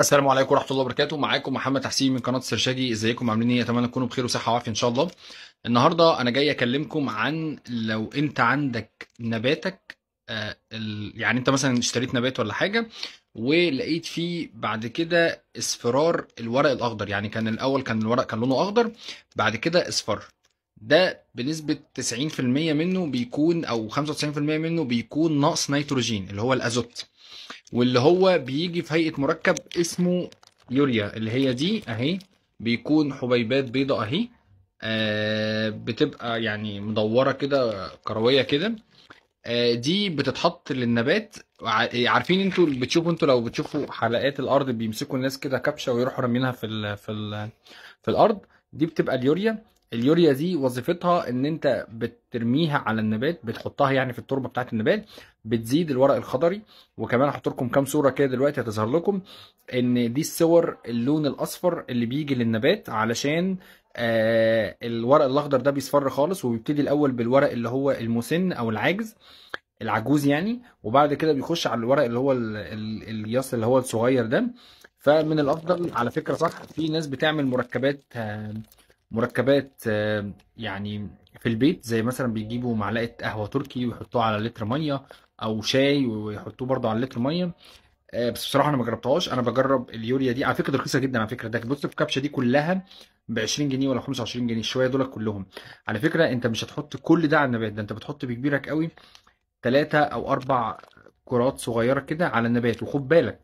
السلام عليكم ورحمه الله وبركاته معاكم محمد حسين من قناه سرشاجي ازيكم عاملين ايه اتمنى تكونوا بخير وصحه وعافيه ان شاء الله النهارده انا جاي اكلمكم عن لو انت عندك نباتك آه، يعني انت مثلا اشتريت نبات ولا حاجه ولقيت فيه بعد كده اصفرار الورق الاخضر يعني كان الاول كان الورق كان لونه اخضر بعد كده اصفر ده بنسبة 90% منه بيكون او 95% منه بيكون نقص نيتروجين اللي هو الازوت واللي هو بيجي في هيئة مركب اسمه يوريا اللي هي دي اهي بيكون حبيبات بيضاء اهي آه بتبقى يعني مدورة كده كروية كده آه دي بتتحط للنبات عارفين انتوا بتشوفوا انتوا لو بتشوفوا حلقات الارض بيمسكوا الناس كده كبشه ويروحوا رمينها في الـ في الـ في الارض دي بتبقى اليوريا اليوريا دي وظيفتها ان انت بترميها على النبات بتحطها يعني في التربه بتاعه النبات بتزيد الورق الخضري وكمان هحط لكم كام صوره كده دلوقتي هتظهر لكم ان دي الصور اللون الاصفر اللي بيجي للنبات علشان آه الورق الاخضر ده بيصفر خالص وبيبتدي الاول بالورق اللي هو المسن او العاجز العجوز يعني وبعد كده بيخش على الورق اللي هو الياس اللي هو الصغير ده فمن الافضل على فكره صح في ناس بتعمل مركبات آه مركبات آه، يعني في البيت زي مثلا بيجيبوا معلقه قهوه تركي ويحطوها على لتر ميه او شاي ويحطوه برده على لتر ميه آه، بس بصراحه انا ما جربتهاش انا بجرب اليوريا دي على فكره رخيصه جدا على فكره ده بص الكبشه دي كلها ب 20 جنيه ولا 25 جنيه شويه دول كلهم على فكره انت مش هتحط كل ده على النبات ده انت بتحط بكبيرك قوي ثلاثه او اربع كرات صغيره كده على النبات وخد بالك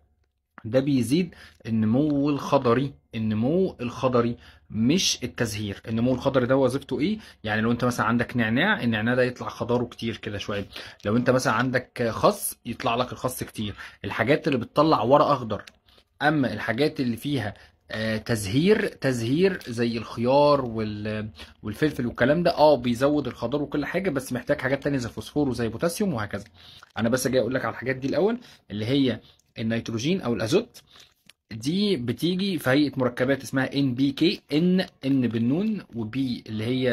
ده بيزيد النمو الخضري النمو الخضري مش التزهير النمو الخضري ده وظيفته ايه يعني لو انت مثلا عندك نعناع النعناع ده يطلع خضاره كتير كده شويه لو انت مثلا عندك خس يطلع لك الخس كتير الحاجات اللي بتطلع ورق اخضر اما الحاجات اللي فيها آه، تزهير تزهير زي الخيار والفلفل والكلام ده اه بيزود الخضار وكل حاجه بس محتاج حاجات تانية زي فوسفور وزي بوتاسيوم وهكذا انا بس جاي اقول لك على الحاجات دي الاول اللي هي النيتروجين او الازوت دي بتيجي في هيئه مركبات اسمها ان بي كي ان ان بالنون وبي اللي هي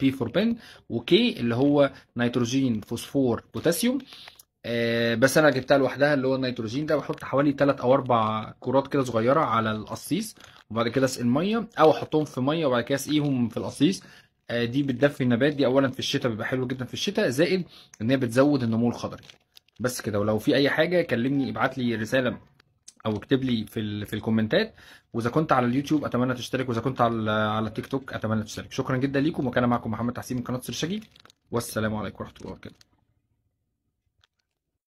بي فور بن وكي اللي هو نيتروجين فوسفور بوتاسيوم آه بس انا جبتها لوحدها اللي هو النيتروجين ده بحط حوالي 3 او 4 كرات كده صغيره على القصيص وبعد كده اسقي الميه او احطهم في ميه وبعد كده اسقيهم في القصيص آه دي بتدفي النبات دي اولا في الشتاء بيبقى حلو جدا في الشتاء زائد ان هي بتزود النمو الخضري بس كده ولو في اي حاجه كلمني ابعت لي رساله او اكتب لي في ال... في الكومنتات واذا كنت على اليوتيوب اتمنى تشترك واذا كنت على على التيك توك اتمنى تشترك شكرا جدا ليكم وكان معكم محمد تحسين من قناه سر شجي والسلام عليكم ورحمه الله وبركاته